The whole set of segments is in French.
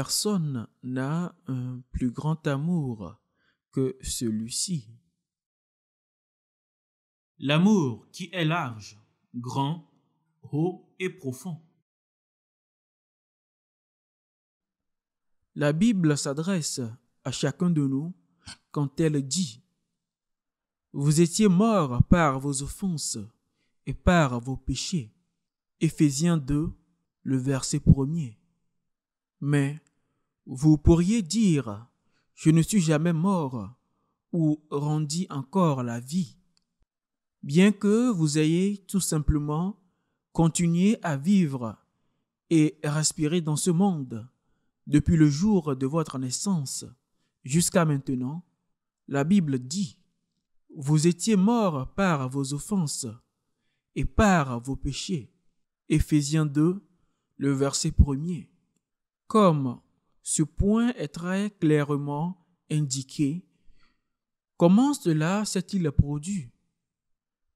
Personne n'a un plus grand amour que celui-ci. L'amour qui est large, grand, haut et profond. La Bible s'adresse à chacun de nous quand elle dit Vous étiez morts par vos offenses et par vos péchés. Éphésiens 2, le verset premier. Mais vous pourriez dire Je ne suis jamais mort ou rendi encore la vie. Bien que vous ayez tout simplement continué à vivre et respirer dans ce monde depuis le jour de votre naissance jusqu'à maintenant, la Bible dit Vous étiez morts par vos offenses et par vos péchés. Éphésiens 2, le verset premier. Comme ce point est très clairement indiqué, comment cela s'est-il produit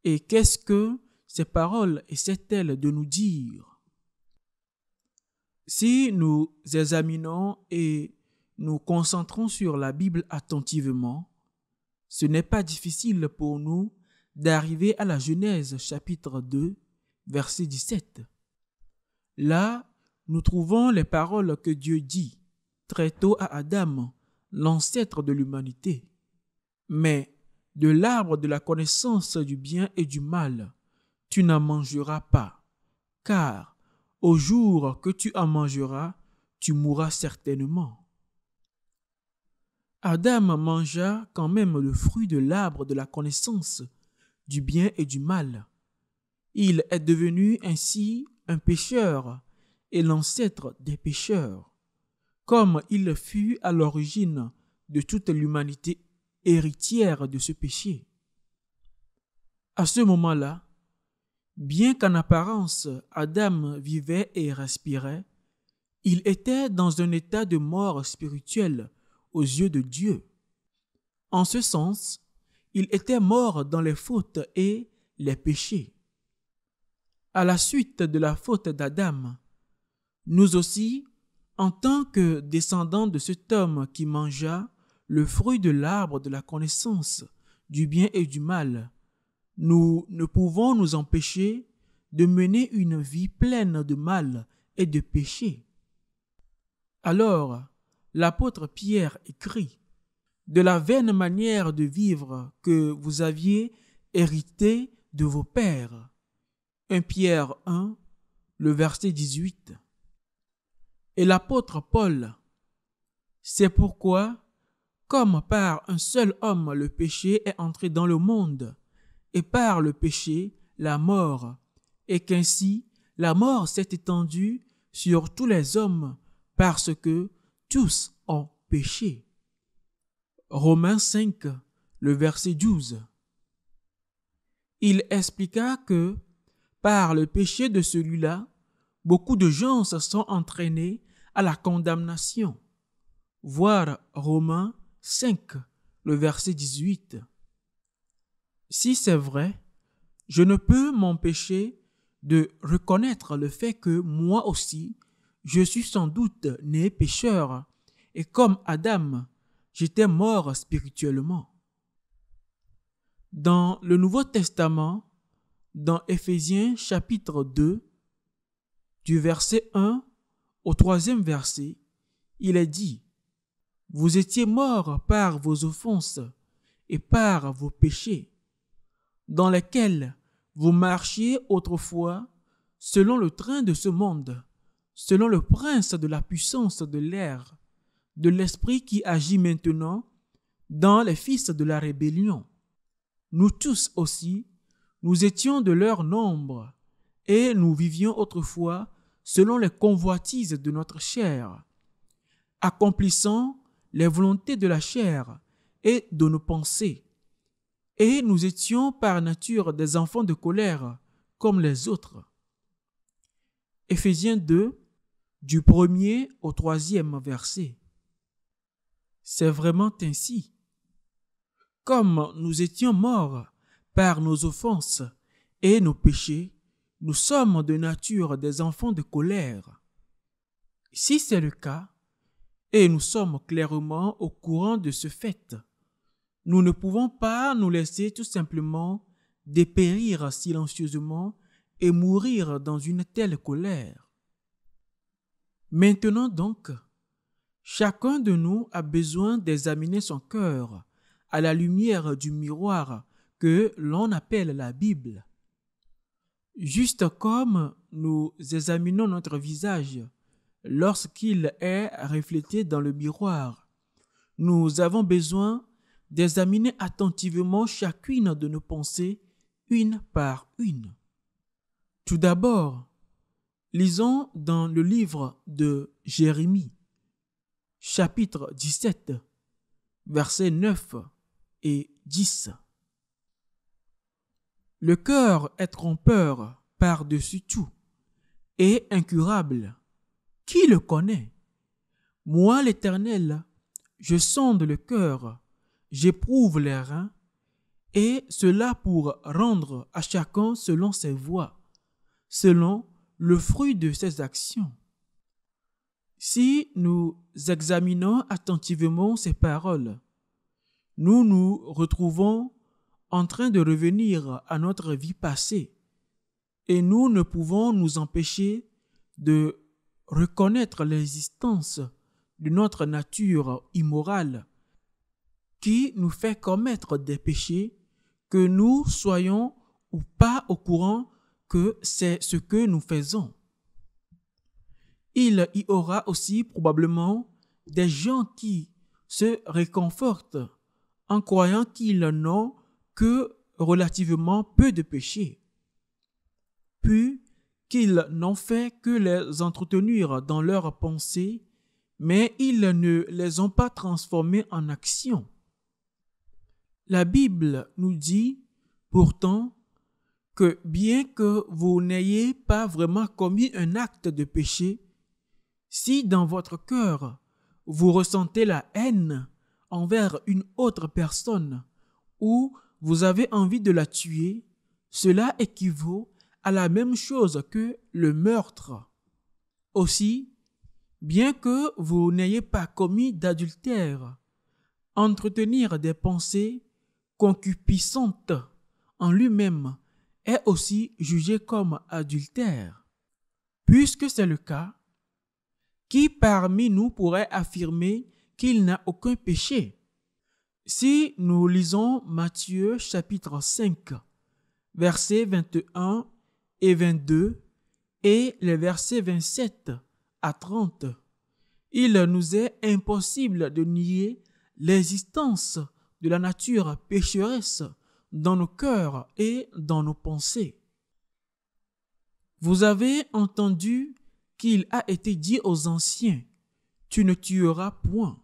Et qu'est-ce que ces paroles essaient-elles de nous dire Si nous examinons et nous concentrons sur la Bible attentivement, ce n'est pas difficile pour nous d'arriver à la Genèse chapitre 2, verset 17. Là nous trouvons les paroles que Dieu dit très tôt à Adam, l'ancêtre de l'humanité. Mais de l'arbre de la connaissance du bien et du mal, tu n'en mangeras pas, car au jour que tu en mangeras, tu mourras certainement. Adam mangea quand même le fruit de l'arbre de la connaissance du bien et du mal. Il est devenu ainsi un pécheur et l'ancêtre des pécheurs, comme il fut à l'origine de toute l'humanité héritière de ce péché. À ce moment-là, bien qu'en apparence Adam vivait et respirait, il était dans un état de mort spirituelle aux yeux de Dieu. En ce sens, il était mort dans les fautes et les péchés. À la suite de la faute d'Adam, nous aussi, en tant que descendants de cet homme qui mangea le fruit de l'arbre de la connaissance du bien et du mal, nous ne pouvons nous empêcher de mener une vie pleine de mal et de péché. Alors, l'apôtre Pierre écrit, De la vaine manière de vivre que vous aviez héritée de vos pères. 1 Pierre 1, le verset 18 et l'apôtre Paul. C'est pourquoi, comme par un seul homme le péché est entré dans le monde, et par le péché la mort, et qu'ainsi la mort s'est étendue sur tous les hommes, parce que tous ont péché. Romains 5, le verset 12. Il expliqua que, par le péché de celui-là, beaucoup de gens se sont entraînés à la condamnation. Voir Romains 5, le verset 18. Si c'est vrai, je ne peux m'empêcher de reconnaître le fait que moi aussi, je suis sans doute né pécheur, et comme Adam, j'étais mort spirituellement. Dans le Nouveau Testament, dans Éphésiens chapitre 2, du verset 1 au troisième verset, il est dit, Vous étiez morts par vos offenses et par vos péchés, dans lesquels vous marchiez autrefois selon le train de ce monde, selon le prince de la puissance de l'air, de l'esprit qui agit maintenant dans les fils de la rébellion. Nous tous aussi, nous étions de leur nombre, et nous vivions autrefois selon les convoitises de notre chair, accomplissant les volontés de la chair et de nos pensées. Et nous étions par nature des enfants de colère comme les autres. Ephésiens 2, du premier au troisième verset. C'est vraiment ainsi. Comme nous étions morts par nos offenses et nos péchés, nous sommes de nature des enfants de colère. Si c'est le cas, et nous sommes clairement au courant de ce fait, nous ne pouvons pas nous laisser tout simplement dépérir silencieusement et mourir dans une telle colère. Maintenant donc, chacun de nous a besoin d'examiner son cœur à la lumière du miroir que l'on appelle la Bible juste comme nous examinons notre visage lorsqu'il est reflété dans le miroir. Nous avons besoin d'examiner attentivement chacune de nos pensées une par une. Tout d'abord, lisons dans le livre de Jérémie, chapitre 17, versets 9 et 10. Le cœur est trompeur par-dessus tout et incurable. Qui le connaît Moi, l'Éternel, je sonde le cœur, j'éprouve les reins, et cela pour rendre à chacun selon ses voies, selon le fruit de ses actions. Si nous examinons attentivement ces paroles, nous nous retrouvons en train de revenir à notre vie passée. Et nous ne pouvons nous empêcher de reconnaître l'existence de notre nature immorale qui nous fait commettre des péchés, que nous soyons ou pas au courant que c'est ce que nous faisons. Il y aura aussi probablement des gens qui se réconfortent en croyant qu'ils n'ont que relativement peu de péchés, puis qu'ils n'ont fait que les entretenir dans leurs pensées, mais ils ne les ont pas transformés en actions. La Bible nous dit pourtant que bien que vous n'ayez pas vraiment commis un acte de péché, si dans votre cœur vous ressentez la haine envers une autre personne ou vous avez envie de la tuer, cela équivaut à la même chose que le meurtre. Aussi, bien que vous n'ayez pas commis d'adultère, entretenir des pensées concupiscentes en lui-même est aussi jugé comme adultère. Puisque c'est le cas, qui parmi nous pourrait affirmer qu'il n'a aucun péché si nous lisons Matthieu chapitre 5, versets 21 et 22 et les versets 27 à 30, il nous est impossible de nier l'existence de la nature pécheresse dans nos cœurs et dans nos pensées. Vous avez entendu qu'il a été dit aux anciens, tu ne tueras point.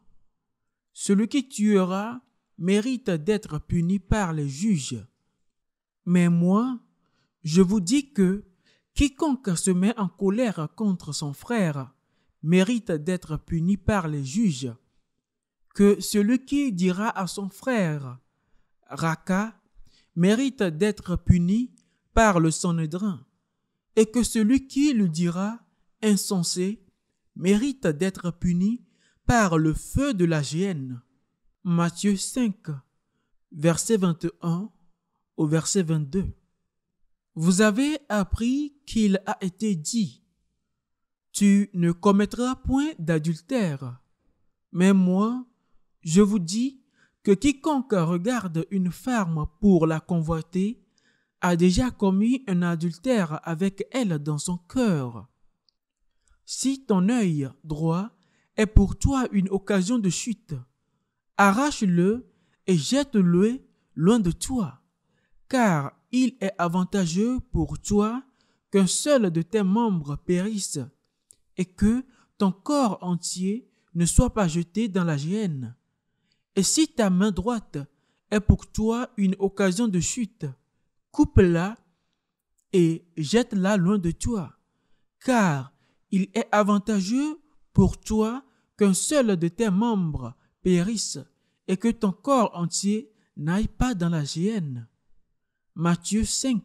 Celui qui tuera mérite d'être puni par les juges. Mais moi, je vous dis que quiconque se met en colère contre son frère mérite d'être puni par les juges. Que celui qui dira à son frère Raka mérite d'être puni par le Sanhedrin, et que celui qui le dira insensé mérite d'être puni par le feu de la géhenne. Matthieu 5, verset 21 au verset 22. Vous avez appris qu'il a été dit, Tu ne commettras point d'adultère. Mais moi, je vous dis que quiconque regarde une femme pour la convoiter a déjà commis un adultère avec elle dans son cœur. Si ton œil droit est pour toi une occasion de chute, arrache-le et jette-le loin de toi, car il est avantageux pour toi qu'un seul de tes membres périsse et que ton corps entier ne soit pas jeté dans la gêne. Et si ta main droite est pour toi une occasion de chute, coupe-la et jette-la loin de toi, car il est avantageux pour toi qu'un seul de tes membres périsse et que ton corps entier n'aille pas dans la géhenne. Matthieu 5,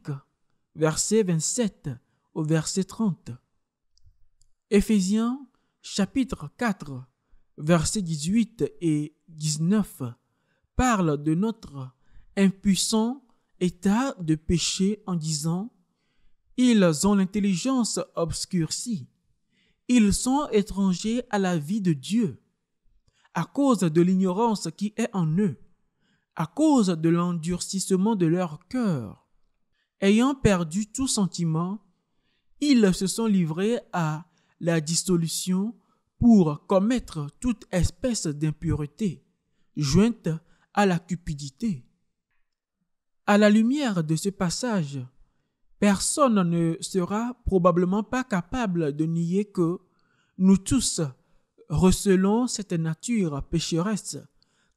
verset 27 au verset 30. Ephésiens, chapitre 4, verset 18 et 19 parle de notre impuissant état de péché en disant Ils ont l'intelligence obscurcie, ils sont étrangers à la vie de Dieu à cause de l'ignorance qui est en eux, à cause de l'endurcissement de leur cœur. Ayant perdu tout sentiment, ils se sont livrés à la dissolution pour commettre toute espèce d'impureté, jointe à la cupidité. À la lumière de ce passage, personne ne sera probablement pas capable de nier que nous tous recelons cette nature pécheresse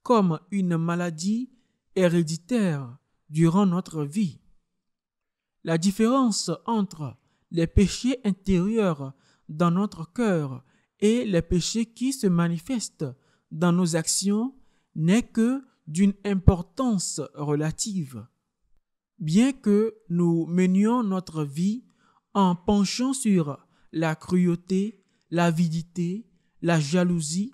comme une maladie héréditaire durant notre vie. La différence entre les péchés intérieurs dans notre cœur et les péchés qui se manifestent dans nos actions n'est que d'une importance relative. Bien que nous menions notre vie en penchant sur la cruauté, l'avidité, la jalousie,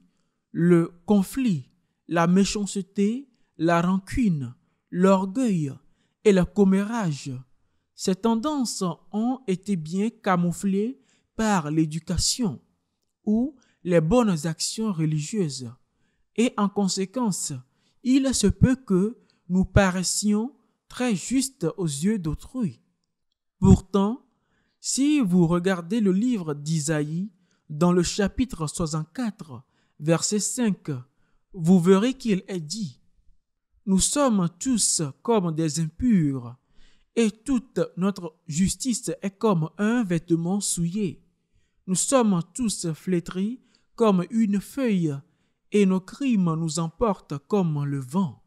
le conflit, la méchanceté, la rancune, l'orgueil et le commérage. Ces tendances ont été bien camouflées par l'éducation ou les bonnes actions religieuses. Et en conséquence, il se peut que nous paraissions très justes aux yeux d'autrui. Pourtant, si vous regardez le livre d'Isaïe, dans le chapitre 64, verset 5, vous verrez qu'il est dit, Nous sommes tous comme des impurs, et toute notre justice est comme un vêtement souillé. Nous sommes tous flétris comme une feuille, et nos crimes nous emportent comme le vent.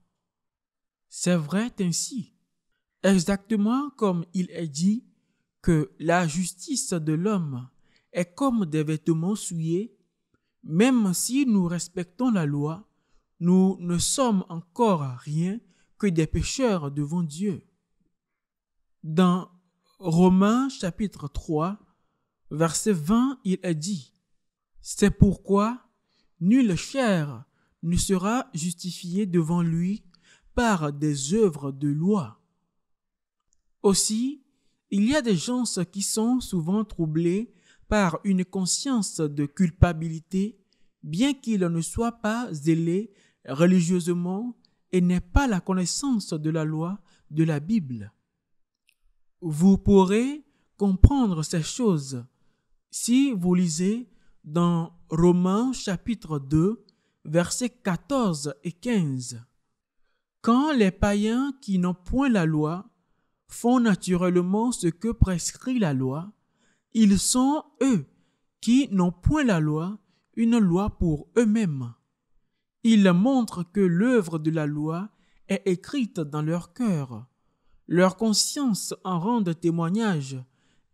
C'est vrai ainsi, exactement comme il est dit que la justice de l'homme est comme des vêtements souillés, même si nous respectons la loi, nous ne sommes encore rien que des pécheurs devant Dieu. Dans Romains chapitre 3, verset 20, il est dit, C'est pourquoi nulle chair ne sera justifiée devant lui par des œuvres de loi. Aussi, il y a des gens qui sont souvent troublés par une conscience de culpabilité, bien qu'il ne soit pas zélé religieusement et n'ait pas la connaissance de la loi de la Bible. Vous pourrez comprendre ces choses si vous lisez dans Romains chapitre 2, versets 14 et 15. Quand les païens qui n'ont point la loi font naturellement ce que prescrit la loi, ils sont, eux, qui n'ont point la loi, une loi pour eux-mêmes. Ils montrent que l'œuvre de la loi est écrite dans leur cœur. Leur conscience en rendent témoignage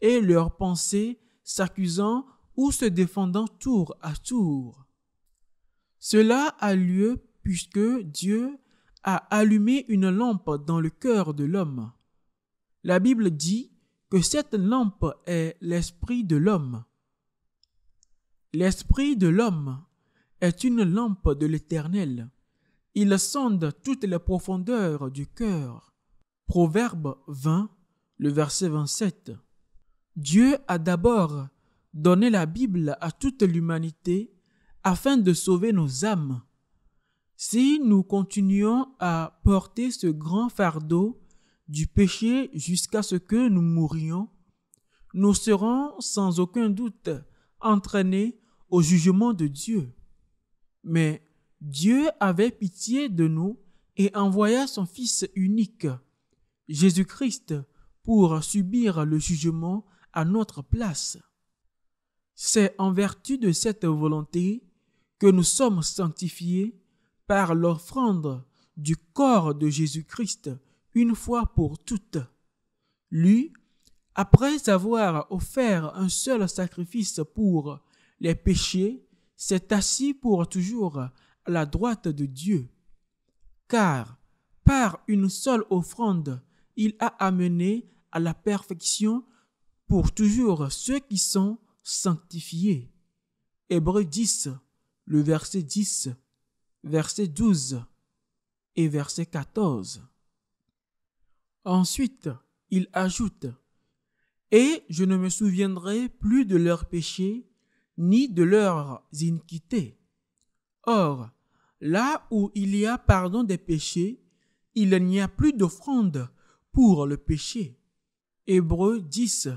et leurs pensée s'accusant ou se défendant tour à tour. Cela a lieu puisque Dieu a allumé une lampe dans le cœur de l'homme. La Bible dit que cette lampe est l'esprit de l'homme. L'esprit de l'homme est une lampe de l'Éternel. Il sonde toutes les profondeurs du cœur. Proverbe 20, le verset 27. Dieu a d'abord donné la Bible à toute l'humanité afin de sauver nos âmes. Si nous continuons à porter ce grand fardeau du péché jusqu'à ce que nous mourions, nous serons sans aucun doute entraînés au jugement de Dieu. Mais Dieu avait pitié de nous et envoya son Fils unique, Jésus-Christ, pour subir le jugement à notre place. C'est en vertu de cette volonté que nous sommes sanctifiés par l'offrande du corps de Jésus-Christ une fois pour toutes. Lui, après avoir offert un seul sacrifice pour les péchés, s'est assis pour toujours à la droite de Dieu. Car par une seule offrande, il a amené à la perfection pour toujours ceux qui sont sanctifiés. Hébreu 10, le verset 10, verset 12 et verset 14. Ensuite, il ajoute, Et je ne me souviendrai plus de leurs péchés, ni de leurs iniquités. Or, là où il y a pardon des péchés, il n'y a plus d'offrande pour le péché. Hébreux 10,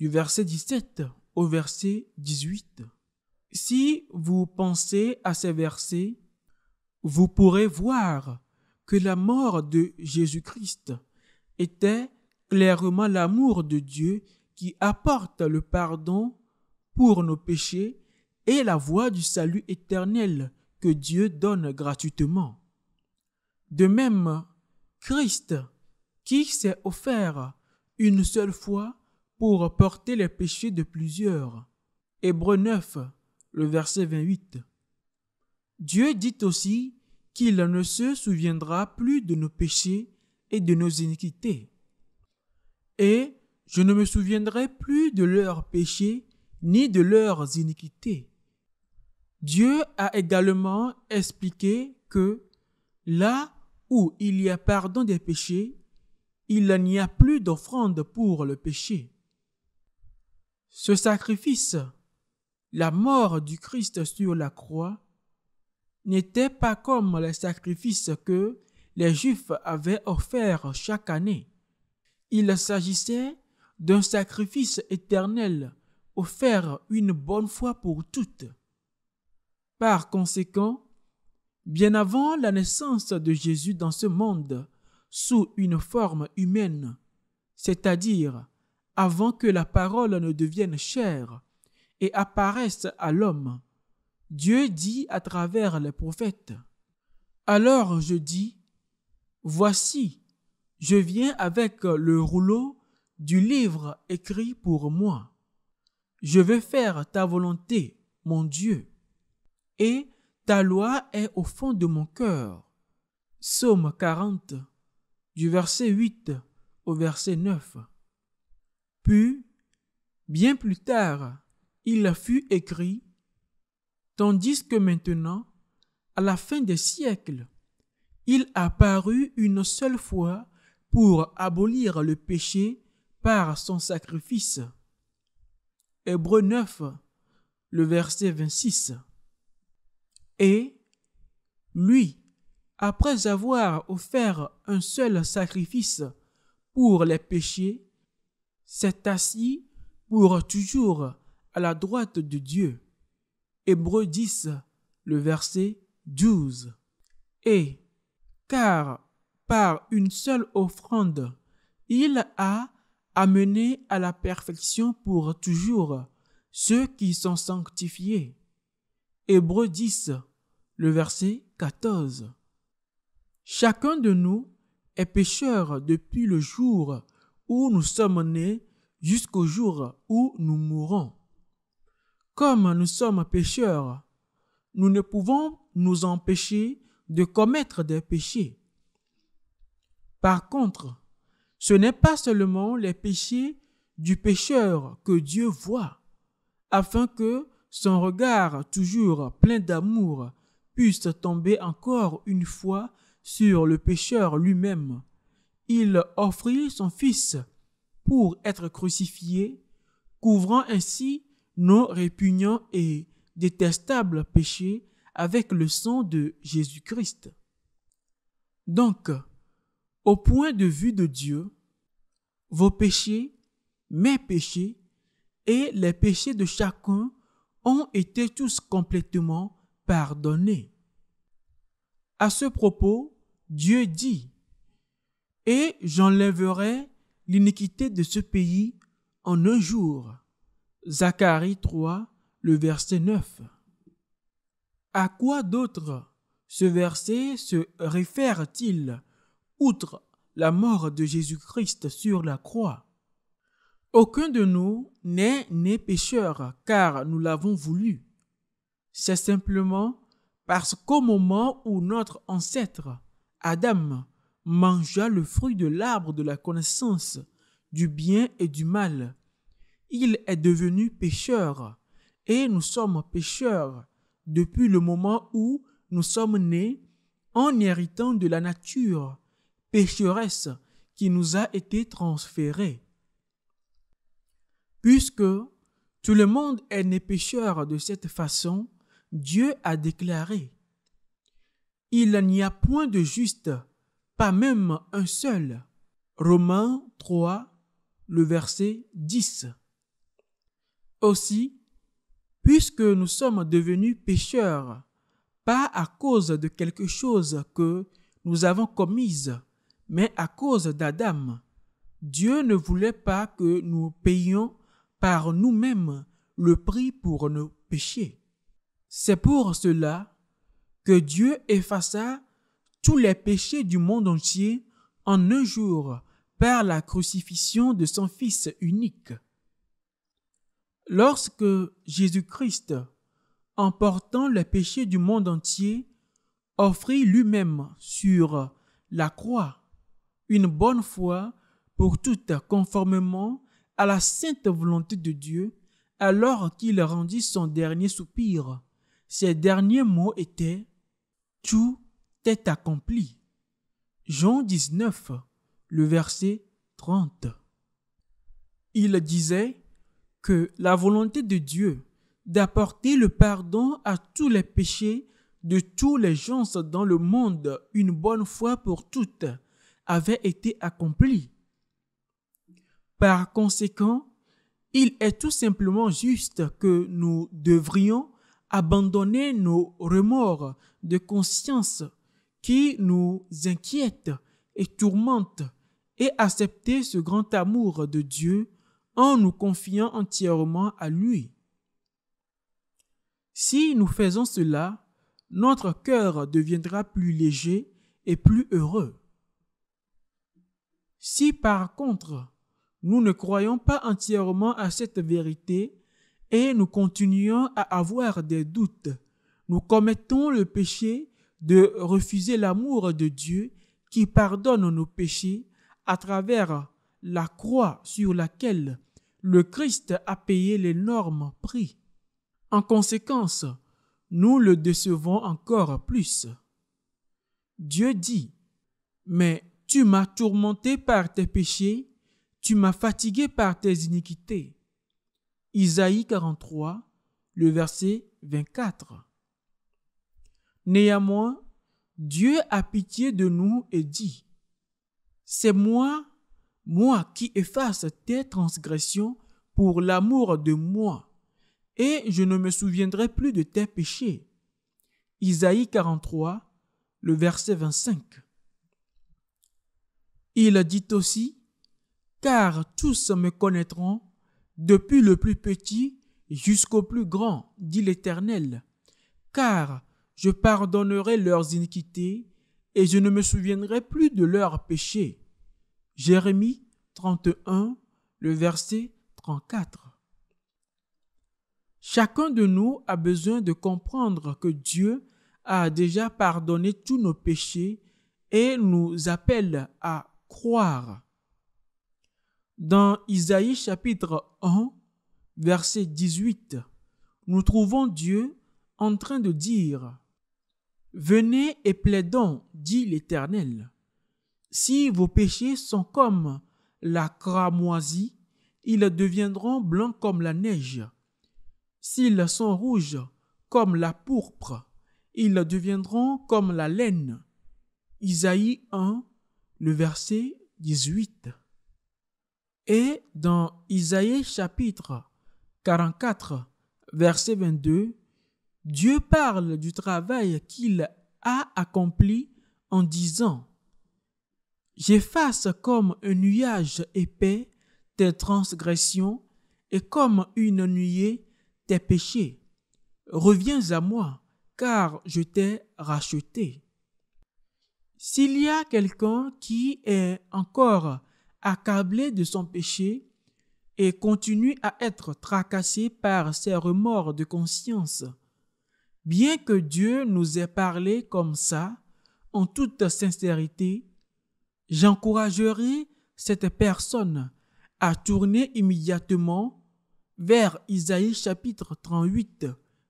du verset 17 au verset 18. Si vous pensez à ces versets, vous pourrez voir que la mort de Jésus-Christ était clairement l'amour de Dieu qui apporte le pardon pour nos péchés et la voie du salut éternel que Dieu donne gratuitement. De même, Christ, qui s'est offert une seule fois pour porter les péchés de plusieurs. Hébreux 9, le verset 28. Dieu dit aussi qu'il ne se souviendra plus de nos péchés de nos iniquités. Et je ne me souviendrai plus de leurs péchés ni de leurs iniquités. Dieu a également expliqué que là où il y a pardon des péchés, il n'y a plus d'offrande pour le péché. Ce sacrifice, la mort du Christ sur la croix, n'était pas comme les sacrifices que les Juifs avaient offert chaque année. Il s'agissait d'un sacrifice éternel offert une bonne fois pour toutes. Par conséquent, bien avant la naissance de Jésus dans ce monde, sous une forme humaine, c'est-à-dire avant que la parole ne devienne chair et apparaisse à l'homme, Dieu dit à travers les prophètes. Alors je dis, Voici, je viens avec le rouleau du livre écrit pour moi. Je veux faire ta volonté, mon Dieu. Et ta loi est au fond de mon cœur. Psaume 40, du verset 8 au verset 9. Puis, bien plus tard, il fut écrit, tandis que maintenant, à la fin des siècles, il apparut une seule fois pour abolir le péché par son sacrifice. Hébreu 9, le verset 26. Et lui, après avoir offert un seul sacrifice pour les péchés, s'est assis pour toujours à la droite de Dieu. Hébreu 10, le verset 12. Et car par une seule offrande, il a amené à la perfection pour toujours ceux qui sont sanctifiés. Hébreux 10, le verset 14. Chacun de nous est pécheur depuis le jour où nous sommes nés jusqu'au jour où nous mourons. Comme nous sommes pécheurs, nous ne pouvons nous empêcher de commettre des péchés. Par contre, ce n'est pas seulement les péchés du pécheur que Dieu voit, afin que son regard toujours plein d'amour puisse tomber encore une fois sur le pécheur lui-même. Il offrit son Fils pour être crucifié, couvrant ainsi nos répugnants et détestables péchés avec le sang de Jésus-Christ. Donc, au point de vue de Dieu, vos péchés, mes péchés et les péchés de chacun ont été tous complètement pardonnés. À ce propos, Dieu dit, Et j'enlèverai l'iniquité de ce pays en un jour. Zacharie 3, le verset 9. À quoi d'autre ce verset se réfère-t-il, outre la mort de Jésus-Christ sur la croix Aucun de nous n'est né pécheur car nous l'avons voulu. C'est simplement parce qu'au moment où notre ancêtre, Adam, mangea le fruit de l'arbre de la connaissance du bien et du mal, il est devenu pécheur et nous sommes pécheurs depuis le moment où nous sommes nés en héritant de la nature pécheresse qui nous a été transférée. Puisque tout le monde est né pécheur de cette façon, Dieu a déclaré, Il n'y a point de juste, pas même un seul. Romains 3, le verset 10. Aussi, puisque nous sommes devenus pécheurs, pas à cause de quelque chose que nous avons commise, mais à cause d'Adam. Dieu ne voulait pas que nous payions par nous-mêmes le prix pour nos péchés. C'est pour cela que Dieu effaça tous les péchés du monde entier en un jour par la crucifixion de son Fils unique. Lorsque Jésus-Christ, en portant les péchés du monde entier, offrit lui-même sur la croix une bonne foi pour toutes conformément à la sainte volonté de Dieu, alors qu'il rendit son dernier soupir, ses derniers mots étaient Tout est accompli. Jean 19, le verset 30. Il disait que la volonté de Dieu d'apporter le pardon à tous les péchés de tous les gens dans le monde une bonne fois pour toutes avait été accomplie. Par conséquent, il est tout simplement juste que nous devrions abandonner nos remords de conscience qui nous inquiètent et tourmentent et accepter ce grand amour de Dieu en nous confiant entièrement à lui. Si nous faisons cela, notre cœur deviendra plus léger et plus heureux. Si par contre nous ne croyons pas entièrement à cette vérité et nous continuons à avoir des doutes, nous commettons le péché de refuser l'amour de Dieu qui pardonne nos péchés à travers la croix sur laquelle le Christ a payé l'énorme prix. En conséquence, nous le décevons encore plus. Dieu dit, Mais tu m'as tourmenté par tes péchés, tu m'as fatigué par tes iniquités. Isaïe 43, le verset 24. Néanmoins, Dieu a pitié de nous et dit, C'est moi moi qui efface tes transgressions pour l'amour de moi, et je ne me souviendrai plus de tes péchés. Isaïe 43, le verset 25. Il dit aussi, Car tous me connaîtront, depuis le plus petit jusqu'au plus grand, dit l'Éternel, car je pardonnerai leurs iniquités, et je ne me souviendrai plus de leurs péchés. Jérémie 31, le verset 34. Chacun de nous a besoin de comprendre que Dieu a déjà pardonné tous nos péchés et nous appelle à croire. Dans Isaïe chapitre 1, verset 18, nous trouvons Dieu en train de dire, Venez et plaidons, dit l'Éternel. Si vos péchés sont comme la cramoisie, ils deviendront blancs comme la neige. S'ils sont rouges comme la pourpre, ils deviendront comme la laine. Isaïe 1, le verset 18. Et dans Isaïe chapitre 44, verset 22, Dieu parle du travail qu'il a accompli en disant, J'efface comme un nuage épais tes transgressions et comme une nuée tes péchés. Reviens à moi, car je t'ai racheté. S'il y a quelqu'un qui est encore accablé de son péché et continue à être tracassé par ses remords de conscience, bien que Dieu nous ait parlé comme ça, en toute sincérité, j'encouragerai cette personne à tourner immédiatement vers Isaïe chapitre 38,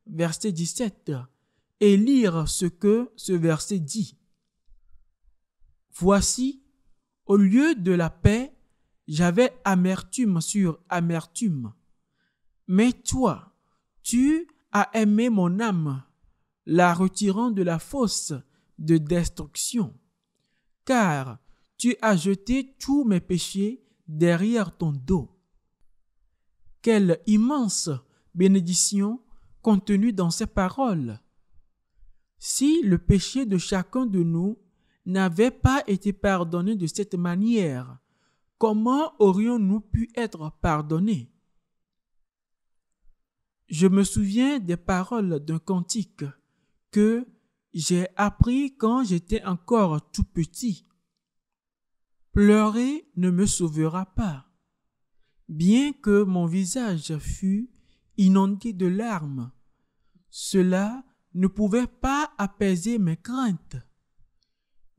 verset 17, et lire ce que ce verset dit. Voici, au lieu de la paix, j'avais amertume sur amertume. Mais toi, tu as aimé mon âme, la retirant de la fosse de destruction. Car tu as jeté tous mes péchés derrière ton dos. Quelle immense bénédiction contenue dans ces paroles. Si le péché de chacun de nous n'avait pas été pardonné de cette manière, comment aurions-nous pu être pardonnés Je me souviens des paroles d'un cantique que j'ai appris quand j'étais encore tout petit. Pleurer ne me sauvera pas. Bien que mon visage fût inondé de larmes, cela ne pouvait pas apaiser mes craintes,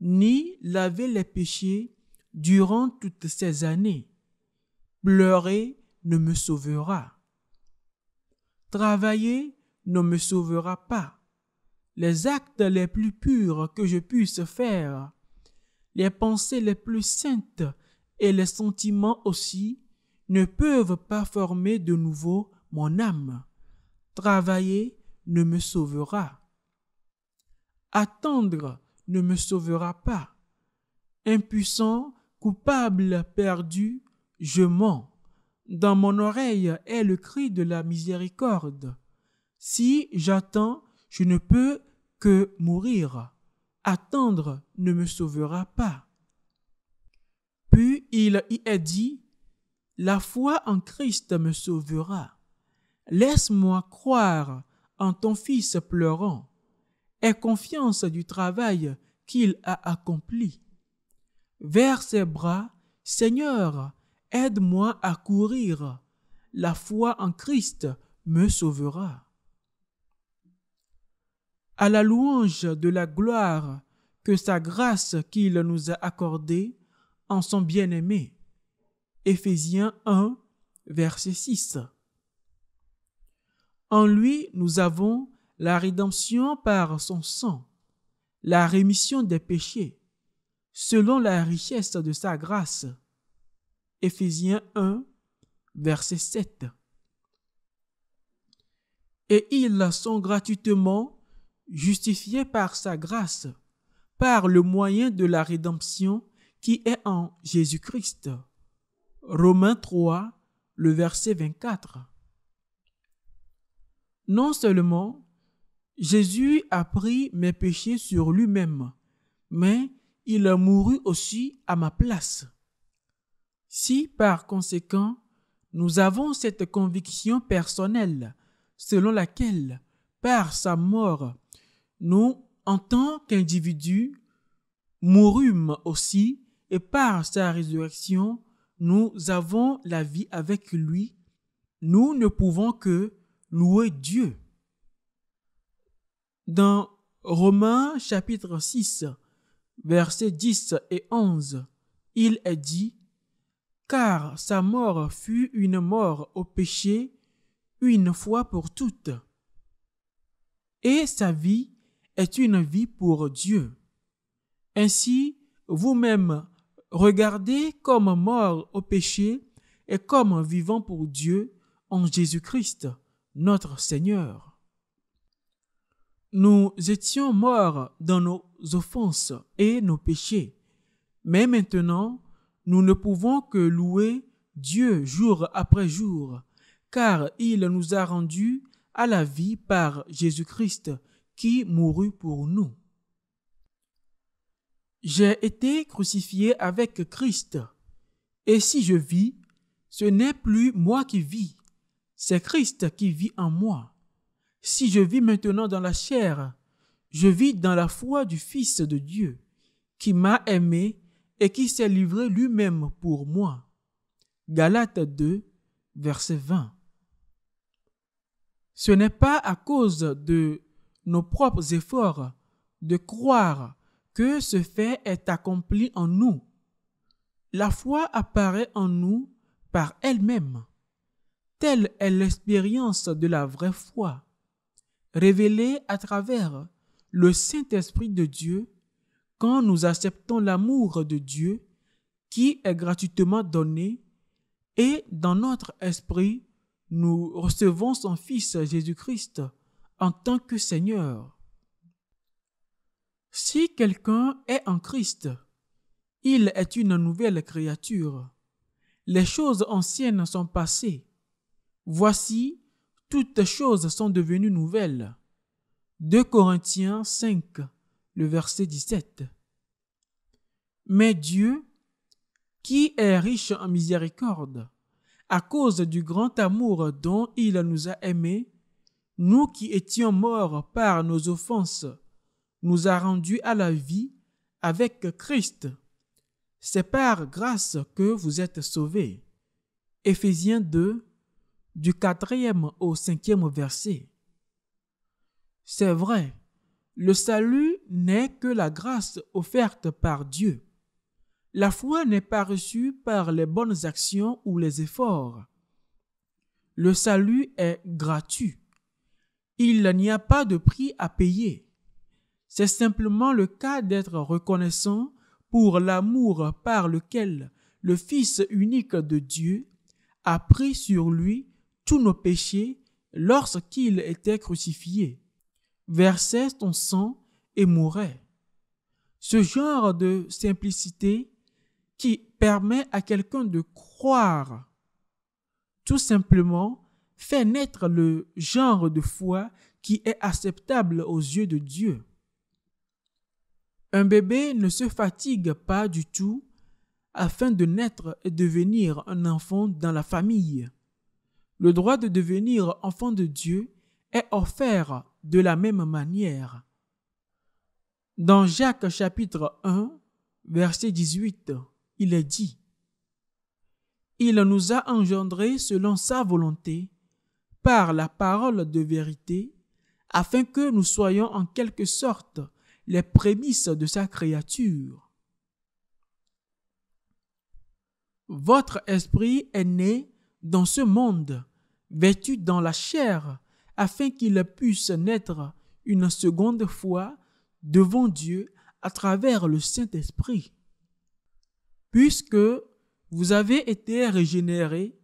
ni laver les péchés durant toutes ces années. Pleurer ne me sauvera. Travailler ne me sauvera pas. Les actes les plus purs que je puisse faire les pensées les plus saintes et les sentiments aussi ne peuvent pas former de nouveau mon âme. Travailler ne me sauvera. Attendre ne me sauvera pas. Impuissant, coupable, perdu, je mens. Dans mon oreille est le cri de la miséricorde. Si j'attends, je ne peux que mourir attendre ne me sauvera pas. Puis il y est dit, la foi en Christ me sauvera. Laisse-moi croire en ton Fils pleurant, et confiance du travail qu'il a accompli. Vers ses bras, Seigneur, aide-moi à courir, la foi en Christ me sauvera à la louange de la gloire que sa grâce qu'il nous a accordée en son bien-aimé. Ephésiens 1, verset 6. En lui, nous avons la rédemption par son sang, la rémission des péchés, selon la richesse de sa grâce. Éphésiens 1, verset 7. Et ils sont gratuitement justifié par sa grâce, par le moyen de la rédemption qui est en Jésus-Christ. Romains 3, le verset 24. Non seulement Jésus a pris mes péchés sur lui-même, mais il a mouru aussi à ma place. Si par conséquent nous avons cette conviction personnelle selon laquelle par sa mort nous, en tant qu'individus, mourûmes aussi, et par sa résurrection, nous avons la vie avec lui. Nous ne pouvons que louer Dieu. Dans Romains chapitre 6, versets 10 et 11, il est dit, Car sa mort fut une mort au péché une fois pour toutes, et sa vie est une vie pour Dieu. Ainsi, vous-même, regardez comme mort au péché et comme vivant pour Dieu en Jésus-Christ, notre Seigneur. Nous étions morts dans nos offenses et nos péchés, mais maintenant, nous ne pouvons que louer Dieu jour après jour, car il nous a rendus à la vie par Jésus-Christ qui mourut pour nous. J'ai été crucifié avec Christ, et si je vis, ce n'est plus moi qui vis, c'est Christ qui vit en moi. Si je vis maintenant dans la chair, je vis dans la foi du Fils de Dieu, qui m'a aimé et qui s'est livré lui-même pour moi. Galates 2, verset 20. Ce n'est pas à cause de nos propres efforts, de croire que ce fait est accompli en nous. La foi apparaît en nous par elle-même. Telle est l'expérience de la vraie foi, révélée à travers le Saint-Esprit de Dieu quand nous acceptons l'amour de Dieu qui est gratuitement donné et dans notre esprit nous recevons son Fils Jésus-Christ en tant que Seigneur. Si quelqu'un est en Christ, il est une nouvelle créature. Les choses anciennes sont passées. Voici, toutes choses sont devenues nouvelles. 2 Corinthiens 5, le verset 17. Mais Dieu, qui est riche en miséricorde, à cause du grand amour dont il nous a aimés, nous qui étions morts par nos offenses, nous a rendus à la vie avec Christ. C'est par grâce que vous êtes sauvés. Ephésiens 2, du quatrième au cinquième verset. C'est vrai, le salut n'est que la grâce offerte par Dieu. La foi n'est pas reçue par les bonnes actions ou les efforts. Le salut est gratuit. Il n'y a pas de prix à payer. C'est simplement le cas d'être reconnaissant pour l'amour par lequel le Fils unique de Dieu a pris sur lui tous nos péchés lorsqu'il était crucifié, versait son sang et mourait. Ce genre de simplicité qui permet à quelqu'un de croire tout simplement fait naître le genre de foi qui est acceptable aux yeux de Dieu. Un bébé ne se fatigue pas du tout afin de naître et devenir un enfant dans la famille. Le droit de devenir enfant de Dieu est offert de la même manière. Dans Jacques chapitre 1, verset 18, il est dit, Il nous a engendrés selon sa volonté par la parole de vérité, afin que nous soyons en quelque sorte les prémices de sa créature. Votre esprit est né dans ce monde, vêtu dans la chair, afin qu'il puisse naître une seconde fois devant Dieu à travers le Saint-Esprit. Puisque vous avez été régénérés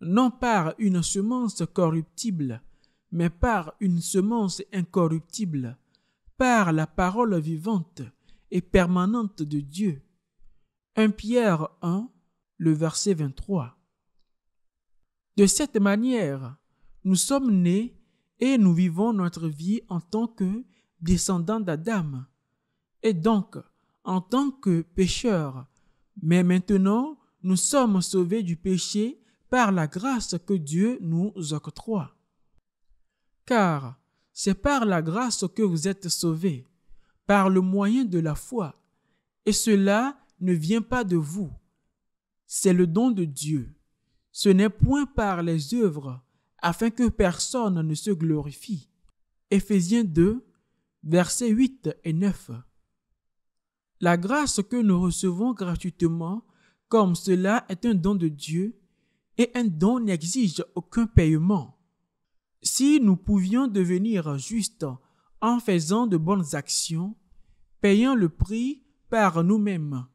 non par une semence corruptible, mais par une semence incorruptible, par la parole vivante et permanente de Dieu. 1 Pierre 1, le verset 23. De cette manière, nous sommes nés et nous vivons notre vie en tant que descendants d'Adam, et donc en tant que pécheurs. Mais maintenant, nous sommes sauvés du péché par la grâce que Dieu nous octroie. Car c'est par la grâce que vous êtes sauvés, par le moyen de la foi, et cela ne vient pas de vous. C'est le don de Dieu. Ce n'est point par les œuvres, afin que personne ne se glorifie. Éphésiens 2, versets 8 et 9. La grâce que nous recevons gratuitement, comme cela est un don de Dieu, et un don n'exige aucun paiement. Si nous pouvions devenir justes en faisant de bonnes actions, payant le prix par nous-mêmes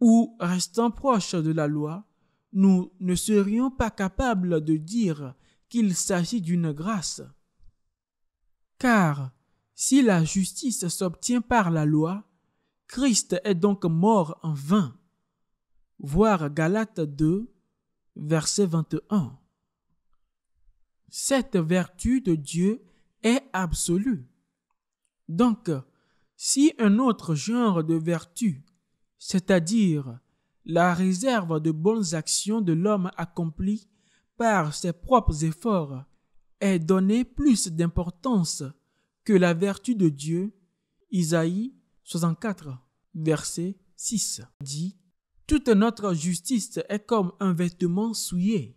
ou restant proches de la loi, nous ne serions pas capables de dire qu'il s'agit d'une grâce. Car si la justice s'obtient par la loi, Christ est donc mort en vain. Voir Galates 2, verset 21. Cette vertu de Dieu est absolue. Donc, si un autre genre de vertu, c'est-à-dire la réserve de bonnes actions de l'homme accompli par ses propres efforts, est donné plus d'importance que la vertu de Dieu, Isaïe 64, verset 6 dit toute notre justice est comme un vêtement souillé.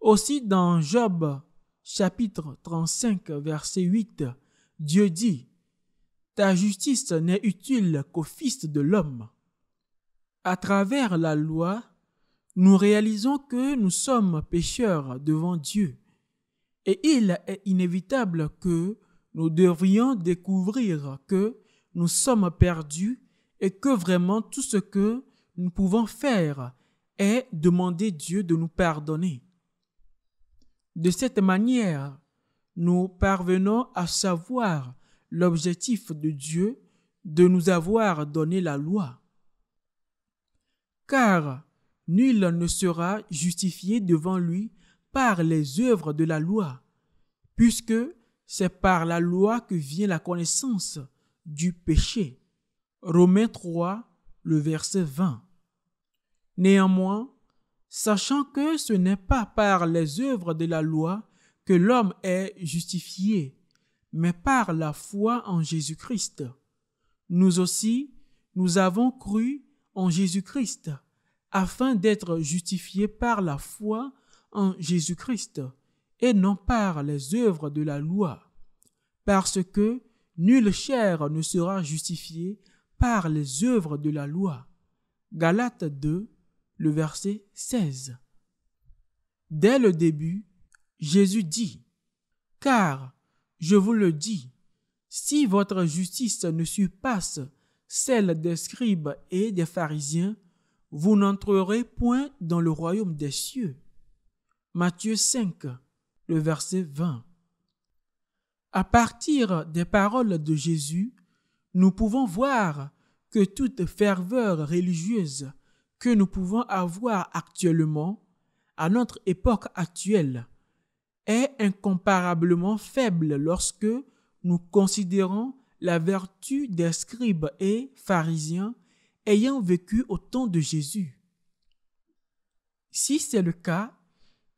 Aussi dans Job chapitre 35 verset 8, Dieu dit, Ta justice n'est utile qu'au Fils de l'homme. À travers la loi, nous réalisons que nous sommes pécheurs devant Dieu et il est inévitable que nous devrions découvrir que nous sommes perdus et que vraiment tout ce que nous pouvons faire est demander Dieu de nous pardonner. De cette manière, nous parvenons à savoir l'objectif de Dieu de nous avoir donné la loi. Car nul ne sera justifié devant lui par les œuvres de la loi, puisque c'est par la loi que vient la connaissance du péché. Romains 3, le verset 20. Néanmoins, sachant que ce n'est pas par les œuvres de la loi que l'homme est justifié, mais par la foi en Jésus-Christ. Nous aussi, nous avons cru en Jésus-Christ, afin d'être justifiés par la foi en Jésus-Christ, et non par les œuvres de la loi, parce que nulle chair ne sera justifiée par les œuvres de la loi. Galates 2, le verset 16. Dès le début, Jésus dit, Car, je vous le dis, si votre justice ne surpasse celle des scribes et des pharisiens, vous n'entrerez point dans le royaume des cieux. Matthieu 5, le verset 20. À partir des paroles de Jésus, nous pouvons voir que toute ferveur religieuse que nous pouvons avoir actuellement, à notre époque actuelle, est incomparablement faible lorsque nous considérons la vertu des scribes et pharisiens ayant vécu au temps de Jésus. Si c'est le cas,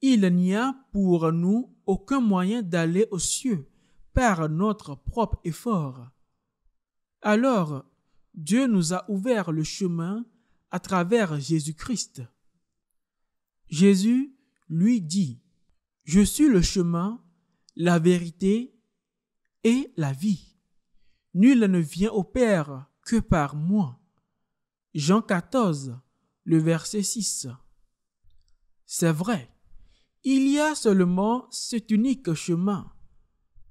il n'y a pour nous aucun moyen d'aller aux cieux par notre propre effort. Alors, Dieu nous a ouvert le chemin à travers Jésus-Christ. Jésus lui dit, Je suis le chemin, la vérité et la vie. Nul ne vient au Père que par moi. Jean 14, le verset 6. C'est vrai, il y a seulement cet unique chemin.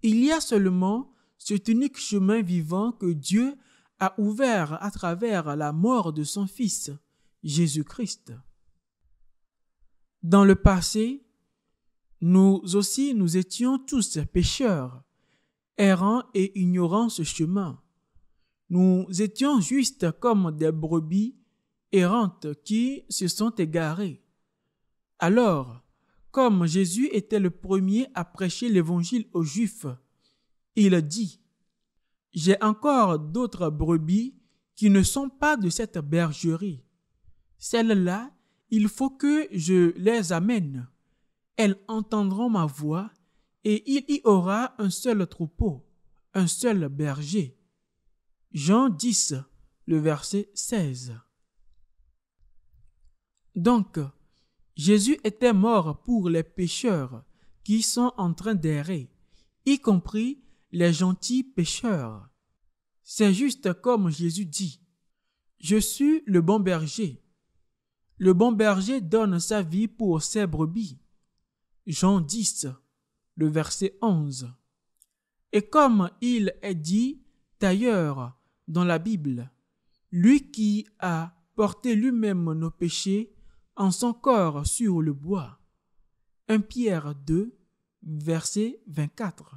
Il y a seulement cet unique chemin vivant que Dieu a ouvert à travers la mort de son Fils, Jésus-Christ. Dans le passé, nous aussi nous étions tous pécheurs, errants et ignorants ce chemin. Nous étions juste comme des brebis errantes qui se sont égarées. Alors, comme Jésus était le premier à prêcher l'évangile aux Juifs, il dit, j'ai encore d'autres brebis qui ne sont pas de cette bergerie. Celles-là, il faut que je les amène. Elles entendront ma voix, et il y aura un seul troupeau, un seul berger. Jean 10, le verset 16. Donc, Jésus était mort pour les pécheurs qui sont en train d'errer, y compris les gentils pécheurs. C'est juste comme Jésus dit, Je suis le bon berger. Le bon berger donne sa vie pour ses brebis. Jean 10, le verset 11. Et comme il est dit d'ailleurs dans la Bible, lui qui a porté lui-même nos péchés en son corps sur le bois. 1 Pierre 2, verset 24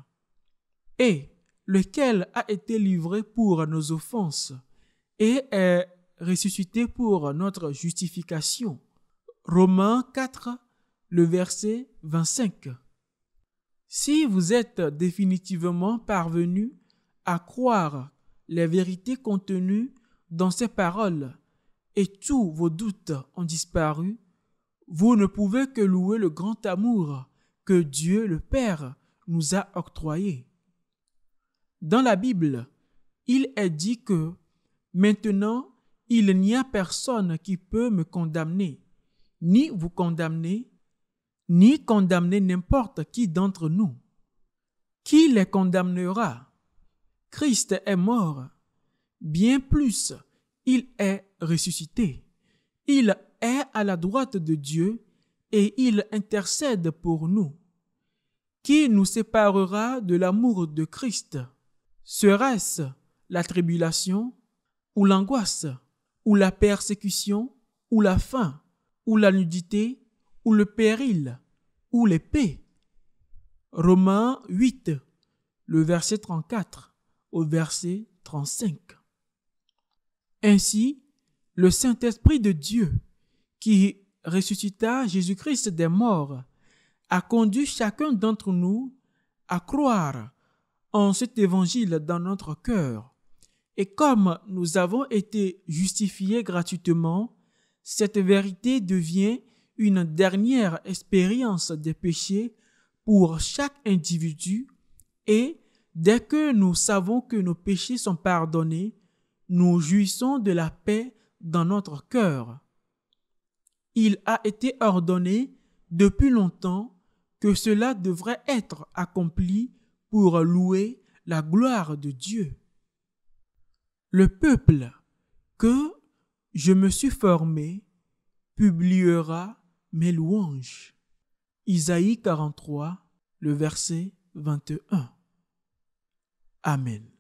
et lequel a été livré pour nos offenses et est ressuscité pour notre justification. Romains 4, le verset 25. Si vous êtes définitivement parvenu à croire les vérités contenues dans ces paroles et tous vos doutes ont disparu, vous ne pouvez que louer le grand amour que Dieu le Père nous a octroyé. Dans la Bible, il est dit que maintenant, il n'y a personne qui peut me condamner, ni vous condamner, ni condamner n'importe qui d'entre nous. Qui les condamnera Christ est mort. Bien plus, il est ressuscité. Il est à la droite de Dieu et il intercède pour nous. Qui nous séparera de l'amour de Christ Serait-ce la tribulation, ou l'angoisse, ou la persécution, ou la faim, ou la nudité, ou le péril, ou l'épée Romains 8, le verset 34 au verset 35. Ainsi, le Saint-Esprit de Dieu, qui ressuscita Jésus-Christ des morts, a conduit chacun d'entre nous à croire en cet évangile dans notre cœur. Et comme nous avons été justifiés gratuitement, cette vérité devient une dernière expérience des péchés pour chaque individu et dès que nous savons que nos péchés sont pardonnés, nous jouissons de la paix dans notre cœur. Il a été ordonné depuis longtemps que cela devrait être accompli pour louer la gloire de Dieu. Le peuple que je me suis formé publiera mes louanges. Isaïe 43, le verset 21. Amen.